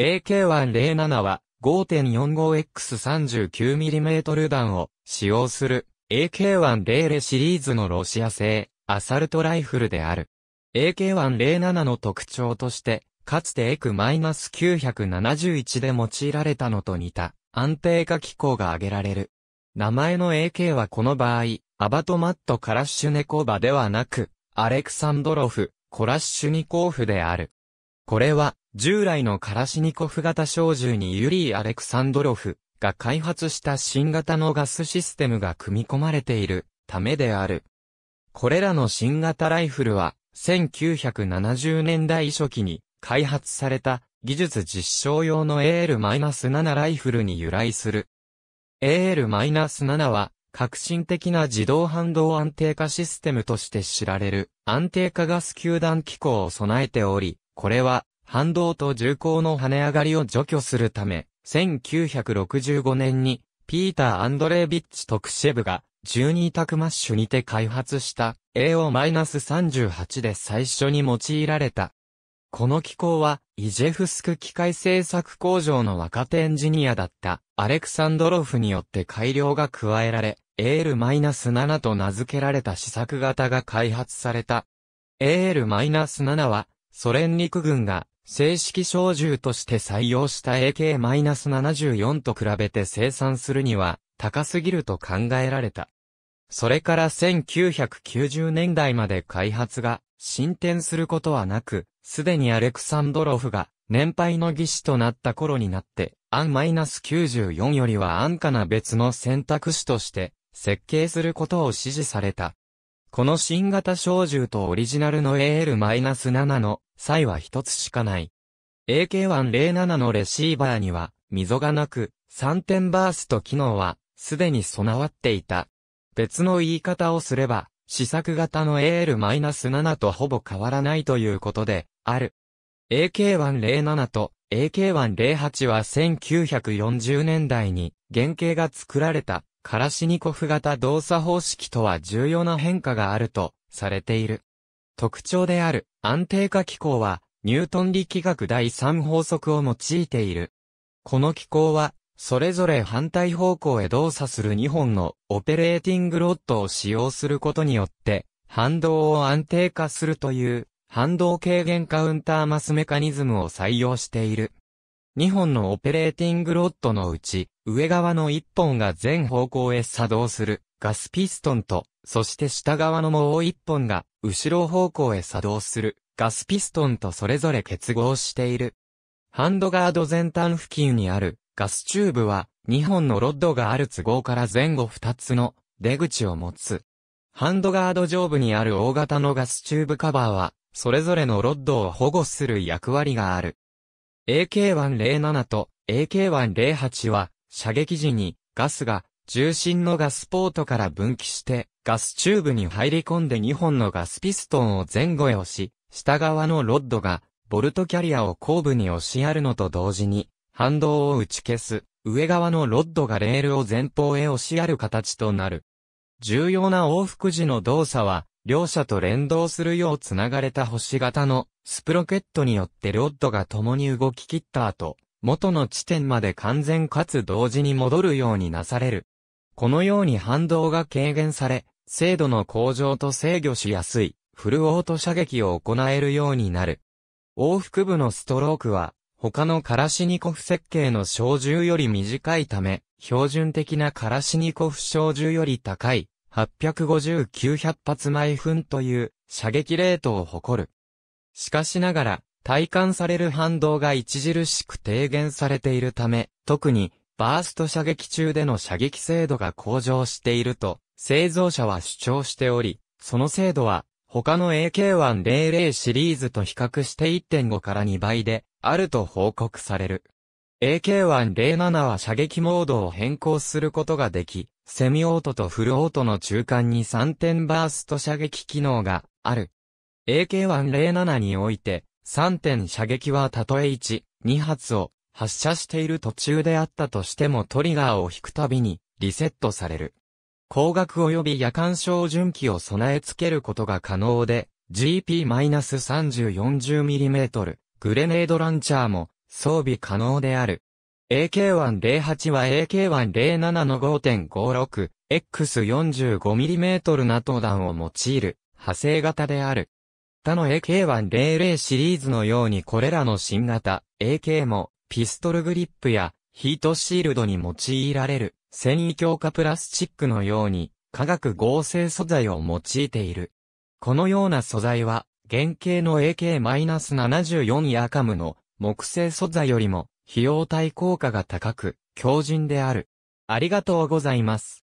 AK107 は 5.45X39mm 弾を使用する AK100 シリーズのロシア製アサルトライフルである。AK107 の特徴として、かつて EC-971 で用いられたのと似た安定化機構が挙げられる。名前の AK はこの場合、アバトマット・カラッシュネコバではなく、アレクサンドロフ、コラッシュニコーフである。これは、従来のカラシニコフ型小銃にユリー・アレクサンドロフが開発した新型のガスシステムが組み込まれているためである。これらの新型ライフルは、1970年代初期に開発された技術実証用の AL-7 ライフルに由来する。AL-7 は、革新的な自動反動安定化システムとして知られる安定化ガス球団機構を備えており、これは、反動と重厚の跳ね上がりを除去するため、1965年に、ピーター・アンドレービッチ・トクシェブが、12クマッシュにて開発した AO-38 で最初に用いられた。この機構は、イジェフスク機械製作工場の若手エンジニアだったアレクサンドロフによって改良が加えられ、AL-7 と名付けられた試作型が開発された。AL-7 は、ソ連陸軍が正式小銃として採用した AK-74 と比べて生産するには高すぎると考えられた。それから1990年代まで開発が進展することはなく、すでにアレクサンドロフが年配の技師となった頃になって、アン -94 よりは安価な別の選択肢として設計することを指示された。この新型小銃とオリジナルの AL-7 の際は一つしかない。AK107 のレシーバーには溝がなく、3点バースト機能はすでに備わっていた。別の言い方をすれば、試作型の AL-7 とほぼ変わらないということで、ある。AK107 と AK108 は1940年代に原型が作られたカラシニコフ型動作方式とは重要な変化があるとされている。特徴である安定化機構はニュートン力学第3法則を用いている。この機構はそれぞれ反対方向へ動作する2本のオペレーティングロッドを使用することによって反動を安定化するという反動軽減カウンターマスメカニズムを採用している。2本のオペレーティングロッドのうち、上側の1本が全方向へ作動するガスピストンと、そして下側のもう1本が後ろ方向へ作動するガスピストンとそれぞれ結合している。ハンドガード前端付近にあるガスチューブは2本のロッドがある都合から前後2つの出口を持つ。ハンドガード上部にある大型のガスチューブカバーは、それぞれのロッドを保護する役割がある。AK107 と AK108 は射撃時にガスが重心のガスポートから分岐してガスチューブに入り込んで2本のガスピストンを前後へ押し、下側のロッドがボルトキャリアを後部に押しやるのと同時に反動を打ち消す上側のロッドがレールを前方へ押しやる形となる。重要な往復時の動作は両者と連動するようつながれた星型のスプロケットによってロッドが共に動き切った後、元の地点まで完全かつ同時に戻るようになされる。このように反動が軽減され、精度の向上と制御しやすい、フルオート射撃を行えるようになる。往復部のストロークは、他のカラシニコフ設計の小銃より短いため、標準的なカラシニコフ小銃より高い、850-900発毎分という射撃レートを誇る。しかしながら、体感される反動が著しく低減されているため、特に、バースト射撃中での射撃精度が向上していると、製造者は主張しており、その精度は、他の AK100 シリーズと比較して1.5から2倍で、あると報告される。AK107 は射撃モードを変更することができ、セミオートとフルオートの中間に3点バースト射撃機能がある。AK-107 において、3点射撃はたとえ1、2発を発射している途中であったとしてもトリガーを引くたびにリセットされる。光学及び夜間照準器を備え付けることが可能で、GP-3040mm グレネードランチャーも装備可能である。AK-108 は AK-107 の 5.56X45mm ナト弾を用いる派生型である。他の AK100 シリーズのようにこれらの新型 AK もピストルグリップやヒートシールドに用いられる繊維強化プラスチックのように化学合成素材を用いている。このような素材は原型の AK-74 アカムの木製素材よりも費用対効果が高く強靭である。ありがとうございます。